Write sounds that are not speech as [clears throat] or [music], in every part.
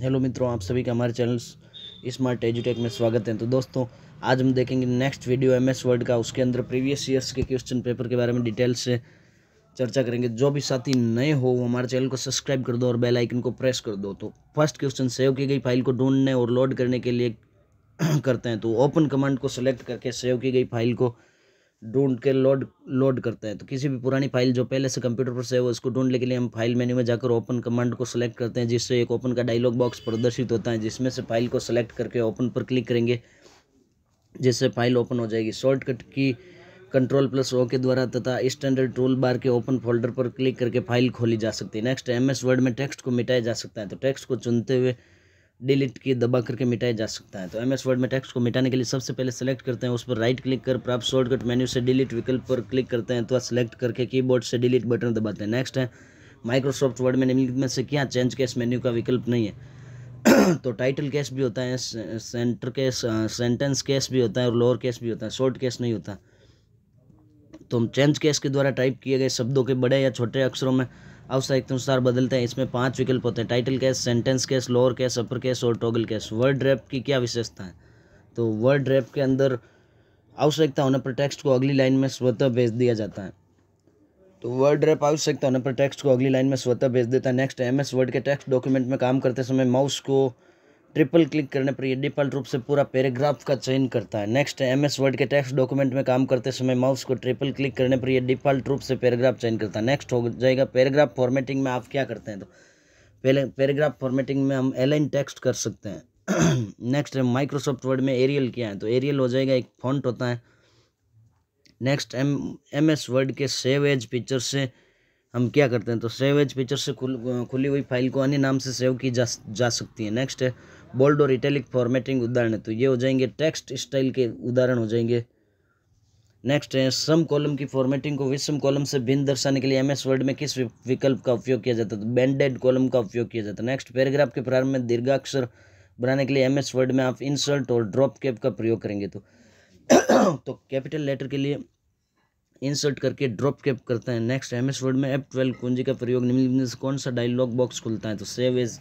hello मित्रों आप सभी का हमारे चैनल स्मार्ट एजुटेक में स्वागत है तो दोस्तों आज हम देखेंगे next video M S Word का उसके अंदर प्रीवियस ईयर्स के क्वेश्चन पेपर के बारे में डिटेल से चर्चा करेंगे जो भी साथी नए हो वो हमारे चैनल को सब्सक्राइब कर दो और बेल आइकन को प्रेस कर दो तो फर्स्ट क्वेश्चन सेव की गई फाइल को ढूंढने और लोड करने के लिए [clears throat] करते हैं तो ओपन कमांड को सेलेक्ट करके सेव की गई फाइल को ढूंढ के लोड लोड करते हैं तो किसी भी पुरानी फाइल जो पहले से कंप्यूटर पर सेव है उसको ढूंढने के लिए हम फाइल मेन्यू में जाकर ओपन कमांड को सेलेक्ट करते हैं जिससे एक ओपन का डायलॉग बॉक्स प्रदर्शित होता है जिसमें से फाइल को सेलेक्ट करके ओपन पर क्लिक करेंगे जिससे फाइल ओपन हो जाएगी शॉर्टकट की कंट्रोल प्लस ओ के द्वारा तथा स्टैंडर्ड टूल बार के ओपन फोल्डर पर क्लिक करके फाइल खोली जा सकती है नेक्स्ट एम एस वर्ड में टेक्स्ट को मिटाया जा सकता है तो टेक्स्ट को चुनते हुए डिलीट की दबा करके मिटाया जा सकता है तो एम एस वर्ड में टेक्स्ट को मिटाने के लिए सबसे पहले सेलेक्ट करते हैं उस पर राइट क्लिक कर प्राप्त शॉर्टकट मेन्यू से डिलीट विकल्प पर क्लिक करते हैं तो सेलेक्ट करके कीबोर्ड से डिलीट बटन दबाते हैं नेक्स्ट है माइक्रोसॉफ्ट वर्ड में निम्नलिखित में से क्या चेंज कैश मेन्यू का विकल्प नहीं है [clears throat] तो टाइटल कैश भी होता है सेंटर कैश सेंटेंस कैश भी होता है और लोअर कैश भी होता है शॉर्ट कैश नहीं होता तो हम चेंज कैश के द्वारा टाइप किए गए शब्दों के बड़े या छोटे अक्षरों में आवश्यकता अनुसार बदलते हैं इसमें पांच विकल्प होते हैं title case sentence case lower case upper case और टोगल केस वर्ड रैप की क्या विशेषता है तो वर्ड रैप के अंदर आवश्यकता होने पर टेक्स्ट को अगली लाइन में स्वतः भेज दिया जाता है तो वर्ड रैप आवश्यकता होने पर टेक्स्ट को अगली लाइन में स्वतः भेज देता है नेक्स्ट एम एस वर्ड के टेक्स्ट डॉक्यूमेंट में काम करते समय माउस को ट्रिपल क्लिक करने पर यह डिफ़ॉल्ट रूप से पूरा पैराग्राफ का चयन करता है नेक्स्ट एम एस वर्ड के टेक्स्ट डॉक्यूमेंट में काम करते समय माउस को ट्रिपल क्लिक करने पर यह डिफ़ॉल्ट रूप से पैराग्राफ चयन करता है नेक्स्ट हो जाएगा पैराग्राफ फॉर्मेटिंग में आप क्या करते हैं तो पहले पैराग्राफ फॉर्मेटिंग में हम एलाइन टेक्स्ट कर सकते हैं नेक्स्ट है माइक्रोसॉफ्ट वर्ड में एरियल किया है तो एरियल हो जाएगा एक फॉन्ट होता है next M M S Word के सेव एज पिक्चर से हम क्या करते हैं तो सेव एज पिक्चर से खुल खुली हुई फाइल को अन्य नाम से सेव की जा जा सकती है नेक्स्ट है बोल्ड और इटैलिक फॉर्मेटिंग उदाहरण है तो ये हो जाएंगे टेक्स्ट स्टाइल के उदाहरण हो जाएंगे नेक्स्ट है सम कॉलम की फॉर्मेटिंग को विषम कॉलम से भिन्न दर्शाने के लिए एमएस वर्ड में किस विकल्प का उपयोग किया जाता है तो बैंडेड कॉलम का उपयोग किया जाता है नेक्स्ट पैराग्राफ के प्रारंभ में दीर्घाक्षर बनाने के लिए एमएस वर्ड में आप इंसर्ट और ड्रॉप कैप का प्रयोग करेंगे तो [coughs] तो कैपिटल लेटर के लिए इंसर्ट करके ड्रॉप कैप करते हैं नेक्स्ट एम एस वर्ड में एप ट्वेल्व कुंजी का प्रयोग से कौन सा डायलॉग बॉक्स खुलता है तो सेव एज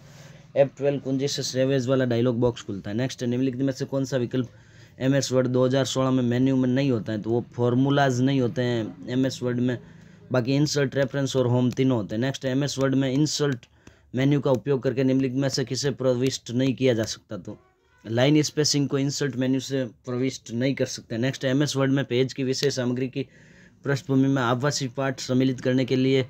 एप ट्वेल्व कुंजी से सेव एज वाला डायलॉग बॉक्स खुलता है नेक्स्ट निम्नलिखित में से कौन सा विकल्प एम एस वर्ड दो हज़ार सोलह में मेन्यू में नहीं होता है तो वो फॉर्मूलाज नहीं होते हैं एम एस वर्ड में बाकी इंसर्ट रेफरेंस और होम तीनों होते हैं नेक्स्ट एम एस वर्ड में इंसर्ट मेन्यू का उपयोग करके निम्नलिखित में से किसे प्रविष्ट नहीं किया जा सकता तो लाइन स्पेसिंग को इंसर्ट मेन्यू से प्रविष्ट नहीं कर सकते नेक्स्ट एम एस वर्ड में पेज की विषय सामग्री की पृष्ठभूमि में आवासीय पाठ सम्मिलित करने के लिए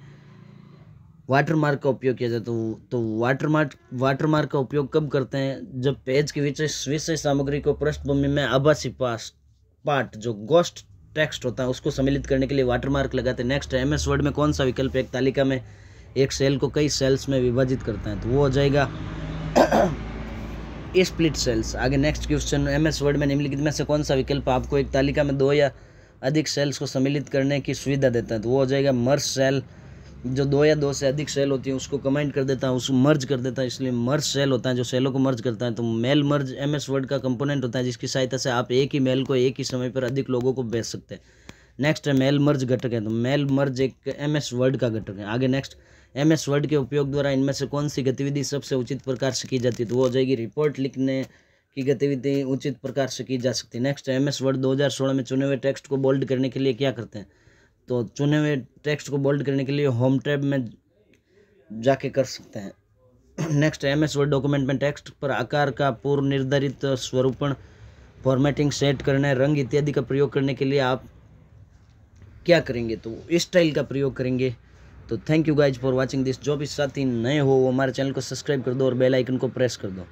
वाटरमार्क का उपयोग किया जाता है तो वाटरमार्क तो वाटरमार्क का उपयोग कब करते हैं जब पेज के विशेष विषय सामग्री को पृष्ठभूमि में आभासी पास पार्ट जो गोस्ट टेक्स्ट होता है उसको सम्मिलित करने के लिए वाटरमार्क लगाते हैं नेक्स्ट एम एस वर्ड में कौन सा विकल्प एक तालिका में एक सेल को कई सेल्स में विभाजित करता है तो वो हो जाएगा स्प्लिट [clears throat] सेल्स आगे next question M S Word में निम्नलिखित में से कौन सा विकल्प आपको एक तालिका में दो या अधिक सेल्स को सम्मिलित करने की सुविधा देता है तो वो हो जाएगा मर्ज सेल जो दो या दो से अधिक सेल होती है उसको कमेंट कर देता है उसको मर्ज कर देता है इसलिए मर्ज सेल होता है जो सेलों को मर्ज करता है तो mail merge M S Word का कंपोनेंट होता है जिसकी सहायता से आप एक ही मेल को एक ही समय पर अधिक लोगों को बेच सकते हैं नेक्स्ट है मेल मर्ज घटक है तो मेल मर्ज एक एम एस वर्ड का घटक है आगे नेक्स्ट एम एस वर्ड के उपयोग द्वारा इनमें से कौन सी गतिविधि सबसे उचित प्रकार से की जाती है तो वो हो जाएगी रिपोर्ट लिखने की गतिविधि उचित प्रकार से की जा सकती है नेक्स्ट एम एस वर्ड 2016 में चुने हुए टेक्स्ट को बोल्ड करने के लिए क्या करते हैं तो चुने हुए टेक्स्ट को बोल्ड करने के लिए होम टैब में जाके कर सकते हैं next M S Word document में टेक्स्ट पर आकार का पूर्व निर्धारित स्वरूपण फॉर्मेटिंग सेट करने रंग इत्यादि का प्रयोग करने के लिए आप क्या करेंगे तो स्टाइल का प्रयोग करेंगे तो thank you guys for watching this जो भी साथी नए हो वो हमारे चैनल को सब्सक्राइब कर दो और बेल आइकन को प्रेस कर दो